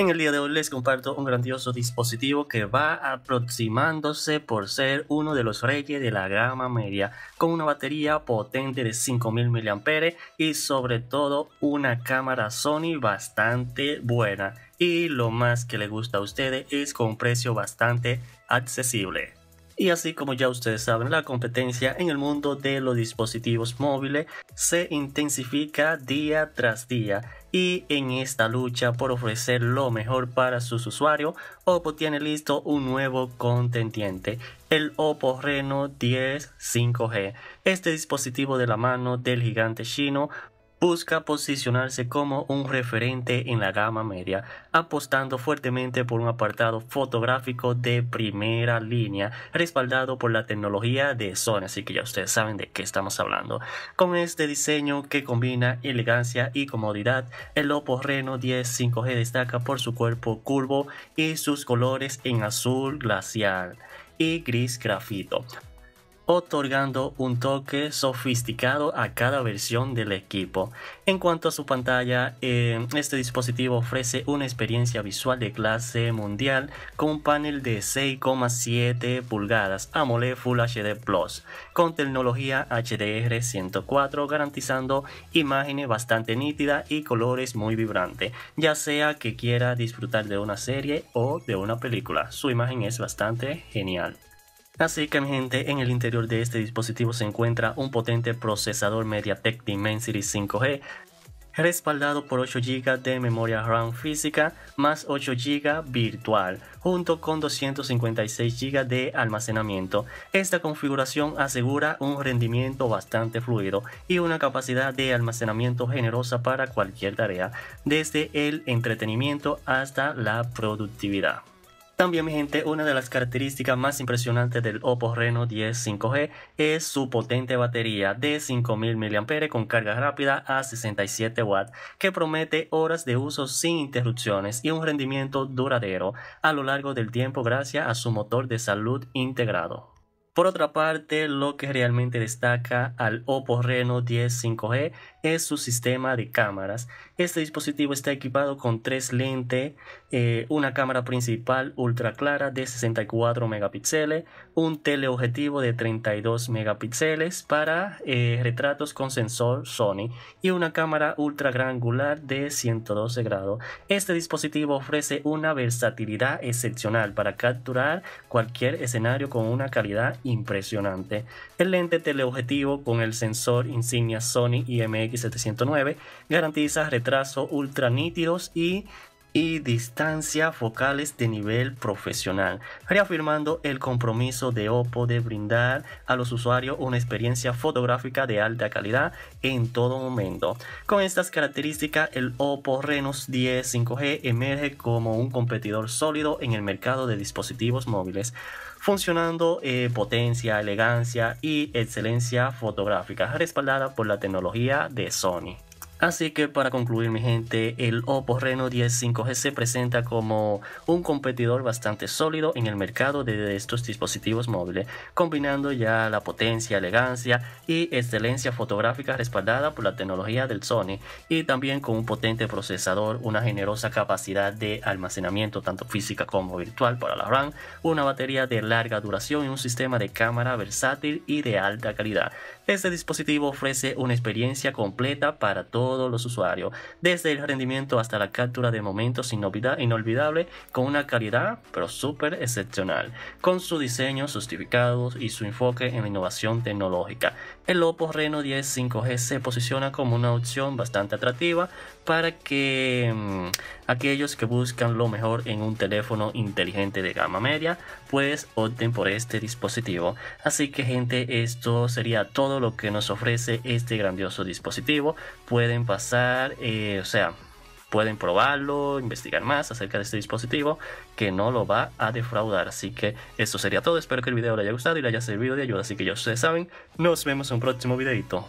En el día de hoy les comparto un grandioso dispositivo que va aproximándose por ser uno de los reyes de la gama media, con una batería potente de 5000 mAh y sobre todo una cámara Sony bastante buena. Y lo más que le gusta a ustedes es con un precio bastante accesible. Y así como ya ustedes saben, la competencia en el mundo de los dispositivos móviles se intensifica día tras día y en esta lucha por ofrecer lo mejor para sus usuarios, Oppo tiene listo un nuevo contendiente, el Oppo Reno 10 5G. Este dispositivo de la mano del gigante chino busca posicionarse como un referente en la gama media, apostando fuertemente por un apartado fotográfico de primera línea, respaldado por la tecnología de Sony, así que ya ustedes saben de qué estamos hablando. Con este diseño que combina elegancia y comodidad, el Oppo Reno 10 5G destaca por su cuerpo curvo y sus colores en azul glacial y gris grafito otorgando un toque sofisticado a cada versión del equipo. En cuanto a su pantalla, eh, este dispositivo ofrece una experiencia visual de clase mundial con un panel de 6,7 pulgadas AMOLED Full HD Plus con tecnología HDR 104 garantizando imágenes bastante nítidas y colores muy vibrantes, ya sea que quiera disfrutar de una serie o de una película. Su imagen es bastante genial. Así que mi gente, en el interior de este dispositivo se encuentra un potente procesador MediaTek Dimensity 5G respaldado por 8 GB de memoria RAM física más 8 GB virtual, junto con 256 GB de almacenamiento. Esta configuración asegura un rendimiento bastante fluido y una capacidad de almacenamiento generosa para cualquier tarea, desde el entretenimiento hasta la productividad. También, mi gente, una de las características más impresionantes del Oppo Reno 10 5G es su potente batería de 5000 mAh con carga rápida a 67 w que promete horas de uso sin interrupciones y un rendimiento duradero a lo largo del tiempo gracias a su motor de salud integrado. Por otra parte, lo que realmente destaca al Oppo Reno 10 5G es su sistema de cámaras. Este dispositivo está equipado con tres lentes, eh, una cámara principal ultra clara de 64 megapíxeles, un teleobjetivo de 32 megapíxeles para eh, retratos con sensor Sony y una cámara ultra gran angular de 112 grados. Este dispositivo ofrece una versatilidad excepcional para capturar cualquier escenario con una calidad impresionante. El lente teleobjetivo con el sensor insignia Sony IMX y 709 garantiza retraso ultra nítidos y y distancia focales de nivel profesional, reafirmando el compromiso de Oppo de brindar a los usuarios una experiencia fotográfica de alta calidad en todo momento. Con estas características, el Oppo reno 10 5G emerge como un competidor sólido en el mercado de dispositivos móviles funcionando eh, potencia, elegancia y excelencia fotográfica, respaldada por la tecnología de Sony. Así que para concluir mi gente, el Oppo Reno 10 5G se presenta como un competidor bastante sólido en el mercado de estos dispositivos móviles, combinando ya la potencia, elegancia y excelencia fotográfica respaldada por la tecnología del Sony y también con un potente procesador, una generosa capacidad de almacenamiento tanto física como virtual para la RAM, una batería de larga duración y un sistema de cámara versátil y de alta calidad. Este dispositivo ofrece una experiencia completa para todos todos los usuarios, desde el rendimiento hasta la captura de momentos inolvidable con una calidad pero súper excepcional, con su diseño justificado y su enfoque en la innovación tecnológica. El Oppo Reno 10 5G se posiciona como una opción bastante atractiva para que mm, aquellos que buscan lo mejor en un teléfono inteligente de gama media pues opten por este dispositivo. Así que gente, esto sería todo lo que nos ofrece este grandioso dispositivo. Pueden pasar, eh, o sea, pueden probarlo, investigar más acerca de este dispositivo que no lo va a defraudar. Así que eso sería todo, espero que el video les haya gustado y les haya servido de ayuda. Así que ya ustedes saben, nos vemos en un próximo videito.